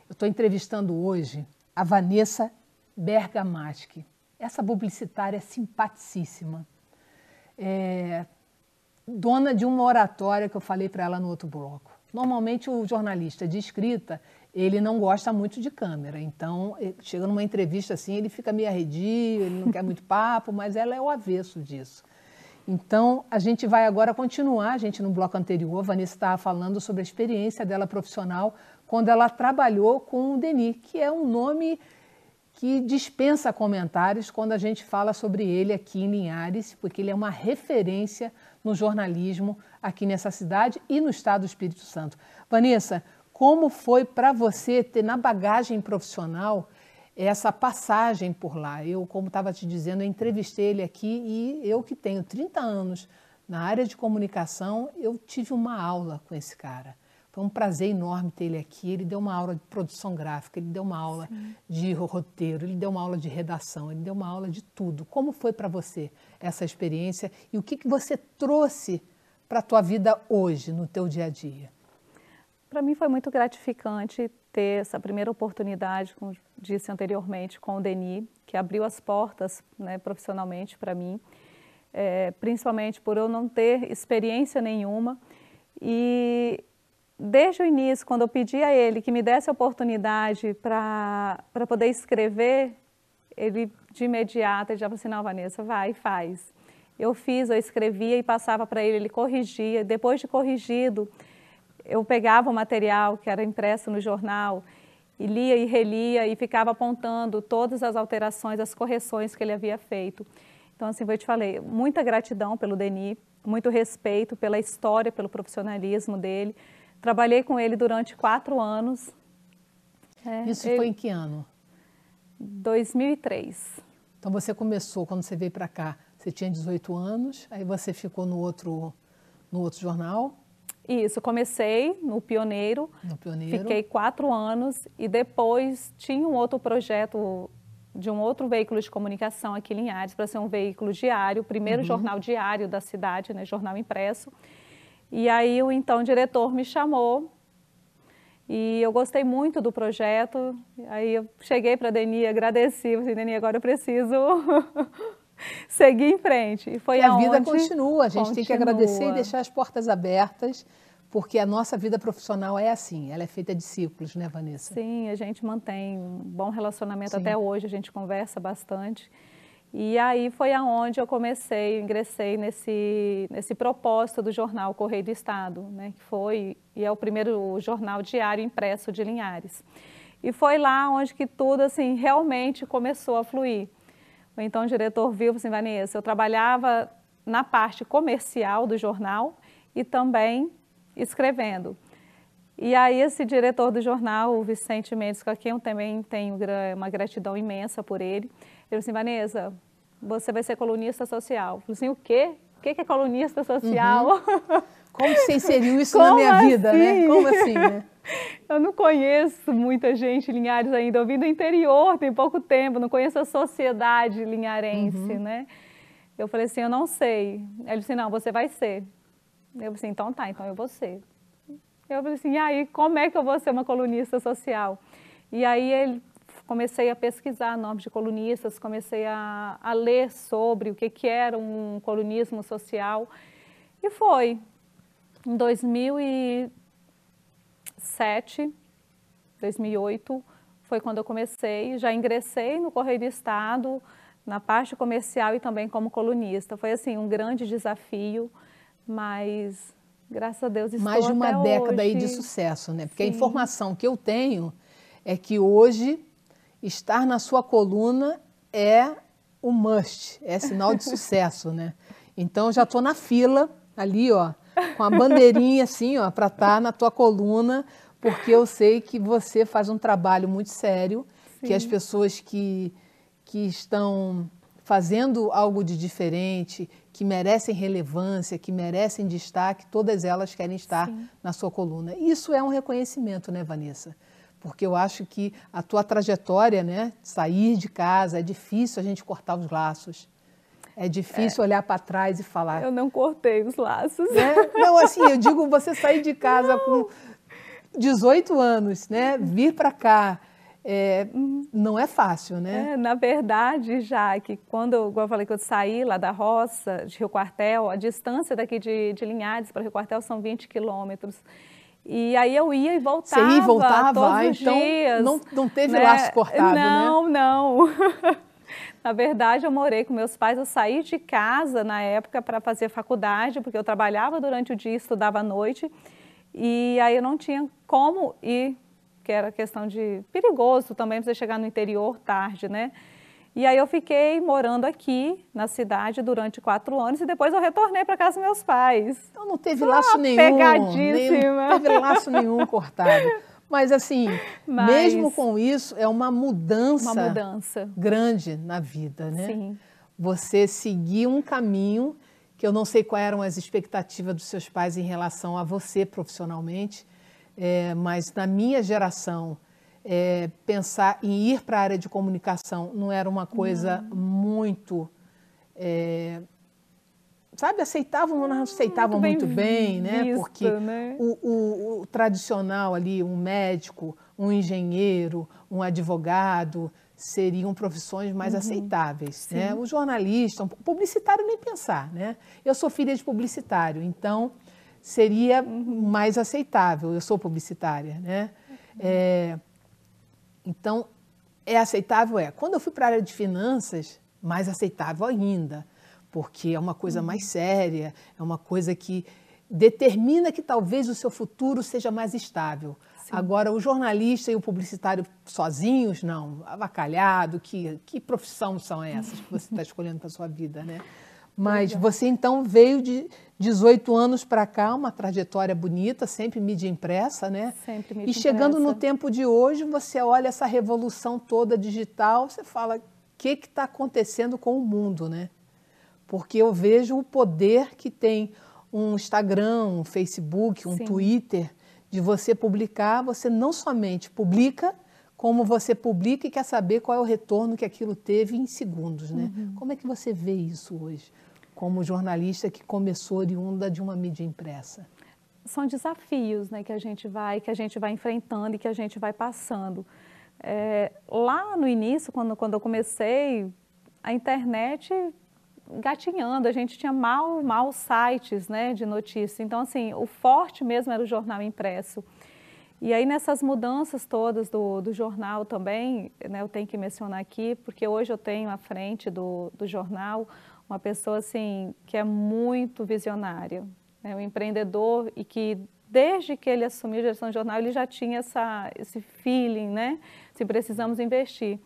Eu estou entrevistando hoje a Vanessa Bergamaschi. Essa publicitária é simpaticíssima. É dona de uma oratória que eu falei para ela no outro bloco. Normalmente o jornalista de escrita, ele não gosta muito de câmera. Então, eh, chega numa entrevista assim, ele fica meio arredio, ele não quer muito papo, mas ela é o avesso disso. Então, a gente vai agora continuar, a gente no bloco anterior, a Vanessa estava falando sobre a experiência dela profissional quando ela trabalhou com o Deni, que é um nome que dispensa comentários quando a gente fala sobre ele aqui em Linhares, porque ele é uma referência no jornalismo aqui nessa cidade e no estado do Espírito Santo. Vanessa, como foi para você ter na bagagem profissional essa passagem por lá. Eu, como estava te dizendo, eu entrevistei ele aqui e eu que tenho 30 anos na área de comunicação, eu tive uma aula com esse cara. Foi um prazer enorme ter ele aqui. Ele deu uma aula de produção gráfica, ele deu uma aula Sim. de roteiro, ele deu uma aula de redação, ele deu uma aula de tudo. Como foi para você essa experiência e o que, que você trouxe para a tua vida hoje, no teu dia a dia? Para mim foi muito gratificante ter essa primeira oportunidade, como disse anteriormente, com o Deni, que abriu as portas né, profissionalmente para mim, é, principalmente por eu não ter experiência nenhuma. E desde o início, quando eu pedi a ele que me desse a oportunidade para poder escrever, ele de imediato ele já falou assim, não, Vanessa, vai, faz. Eu fiz, eu escrevia e passava para ele, ele corrigia. Depois de corrigido, eu pegava o material que era impresso no jornal e lia e relia e ficava apontando todas as alterações, as correções que ele havia feito. Então, assim, eu te falei, muita gratidão pelo Deni, muito respeito pela história, pelo profissionalismo dele. Trabalhei com ele durante quatro anos. É, Isso ele... foi em que ano? 2003. Então, você começou, quando você veio para cá, você tinha 18 anos, aí você ficou no outro, no outro jornal, isso, comecei no Pioneiro, no Pioneiro, fiquei quatro anos e depois tinha um outro projeto de um outro veículo de comunicação aqui em Linhares para ser um veículo diário, primeiro uhum. jornal diário da cidade, né, jornal impresso. E aí o então diretor me chamou e eu gostei muito do projeto. Aí eu cheguei para a Deni, agradeci, assim, Deni, agora eu preciso Segui em frente. E foi e a vida continua. A gente continua. tem que agradecer e deixar as portas abertas, porque a nossa vida profissional é assim. Ela é feita de ciclos, né, Vanessa? Sim, a gente mantém um bom relacionamento Sim. até hoje. A gente conversa bastante. E aí foi aonde eu comecei, ingressei nesse, nesse propósito do jornal Correio do Estado, né, que foi e é o primeiro jornal diário impresso de Linhares. E foi lá onde que tudo assim realmente começou a fluir. Ou então o diretor vivo, assim, Vanessa, eu trabalhava na parte comercial do jornal e também escrevendo. E aí esse diretor do jornal, o Vicente Mendes, com quem eu também tenho uma gratidão imensa por ele, ele disse assim, Vanessa, você vai ser colunista social. Eu falei assim, o quê? O que é colunista social? Uhum. Como você inseriu isso Como na minha assim? vida, né? Assim? Como assim, né? Eu não conheço muita gente Linhares ainda. Eu vim do interior tem pouco tempo, não conheço a sociedade linharense, uhum. né? Eu falei assim, eu não sei. Ele disse, não, você vai ser. Eu falei assim, então tá, então eu vou ser. Eu falei assim, e aí, como é que eu vou ser uma colunista social? E aí ele comecei a pesquisar nomes de colunistas, comecei a, a ler sobre o que, que era um colunismo social. E foi. Em 2000 e 2007, 2008, foi quando eu comecei. Já ingressei no Correio do Estado, na parte comercial e também como colunista. Foi, assim, um grande desafio, mas graças a Deus estou Mais de uma década hoje. aí de sucesso, né? Porque Sim. a informação que eu tenho é que hoje estar na sua coluna é o must, é sinal de sucesso, né? Então já estou na fila ali, ó, com a bandeirinha assim, ó, para estar tá na tua coluna, porque eu sei que você faz um trabalho muito sério, Sim. que as pessoas que, que estão fazendo algo de diferente, que merecem relevância, que merecem destaque, todas elas querem estar Sim. na sua coluna. Isso é um reconhecimento, né, Vanessa? Porque eu acho que a tua trajetória, né, sair de casa, é difícil a gente cortar os laços. É difícil é. olhar para trás e falar. Eu não cortei os laços. Né? Não, assim, eu digo, você sair de casa não. com 18 anos, né? Vir para cá. É, não é fácil, né? É, na verdade, já que quando eu, eu falei que eu saí lá da roça, de Rio Quartel, a distância daqui de, de Linhares para Rio Quartel são 20 quilômetros. E aí eu ia e voltava. Você ia e voltava, todos ah, os então dias, não, não teve né? laço cortado, não, né? Não, não. Na verdade, eu morei com meus pais, eu saí de casa na época para fazer faculdade, porque eu trabalhava durante o dia, e estudava à noite, e aí eu não tinha como ir, que era questão de perigoso também você chegar no interior tarde, né? E aí eu fiquei morando aqui na cidade durante quatro anos e depois eu retornei para casa dos meus pais. Então não teve Só laço nenhum. Pegadíssima. Nenhum, não teve laço nenhum cortado. Mas assim, Mas... mesmo com isso, é uma mudança, uma mudança grande na vida, né? Sim. Você seguir um caminho que eu não sei quais eram as expectativas dos seus pais em relação a você profissionalmente, é, mas na minha geração, é, pensar em ir para a área de comunicação não era uma coisa não. muito é, sabe, aceitavam ou não ah, aceitavam muito bem, muito bem né? Porque né? O, o, o, tradicional ali, um médico, um engenheiro, um advogado, seriam profissões mais uhum. aceitáveis, né? Sim. né? O jornalista, um publicitário nem pensar, né? Eu sou filha de publicitário, então seria uhum. mais aceitável. Eu sou publicitária, né? Uhum. É, então é aceitável é. Quando eu fui para a área de finanças, mais aceitável ainda porque é uma coisa mais uhum. séria, é uma coisa que determina que talvez o seu futuro seja mais estável. Sim. Agora, o jornalista e o publicitário sozinhos, não, avacalhado, que, que profissão são essas que você está escolhendo para a sua vida, né? Mas Legal. É. você então veio de 18 anos para cá, uma trajetória bonita, sempre mídia impressa, né? Sempre mídia E chegando impressa. no tempo de hoje, você olha essa revolução toda digital, você fala, o que está acontecendo com o mundo, né? porque eu vejo o poder que tem um Instagram, um Facebook, um Sim. Twitter, de você publicar, você não somente publica, como você publica e quer saber qual é o retorno que aquilo teve em segundos, né? Uhum. Como é que você vê isso hoje, como jornalista que começou oriunda de uma mídia impressa? São desafios, né, que a gente vai, que a gente vai enfrentando e que a gente vai passando. É, lá no início, quando, quando eu comecei, a internet gatinhando, a gente tinha mal, mal sites né, de notícia. Então, assim, o forte mesmo era o jornal impresso. E aí, nessas mudanças todas do, do jornal também, né, eu tenho que mencionar aqui, porque hoje eu tenho à frente do, do jornal uma pessoa assim que é muito visionária, né, um empreendedor e que desde que ele assumiu a direção do jornal, ele já tinha essa, esse feeling, né? Se precisamos investir.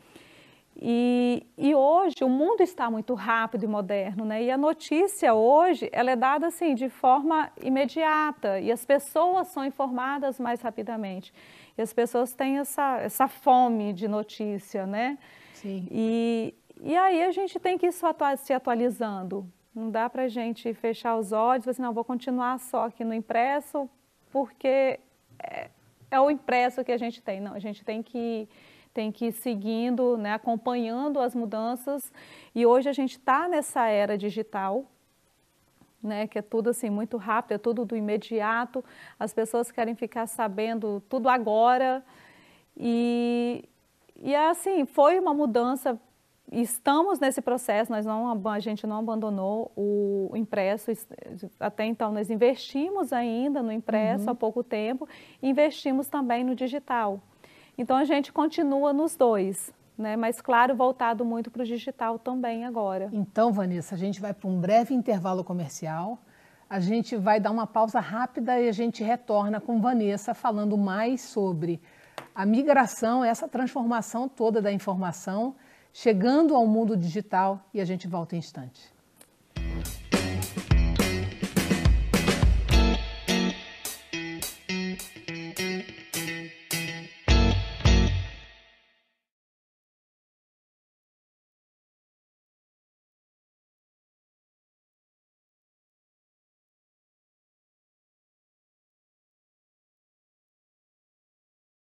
E, e, hoje o mundo está muito rápido e moderno, né? E a notícia hoje ela é dada assim de forma imediata e as pessoas são informadas mais rapidamente. E as pessoas têm essa, essa fome de notícia, né? Sim. E, e aí a gente tem que ir se atualizando. Não dá para a gente fechar os olhos e assim, não, vou continuar só aqui no impresso, porque é, é o impresso que a gente tem. Não, a gente tem que tem que ir seguindo, né, acompanhando as mudanças. E hoje a gente está nessa era digital, né, que é tudo assim muito rápido, é tudo do imediato. As pessoas querem ficar sabendo tudo agora. E, e é assim, foi uma mudança. Estamos nesse processo, nós não, a gente não abandonou o impresso, até então nós investimos ainda no impresso uhum. há pouco tempo, investimos também no digital. Então a gente continua nos dois, né? Mas claro, voltado muito para o digital também agora. Então, Vanessa, a gente vai para um breve intervalo comercial. A gente vai dar uma pausa rápida e a gente retorna com Vanessa falando mais sobre a migração, essa transformação toda da informação, chegando ao mundo digital e a gente volta em instante.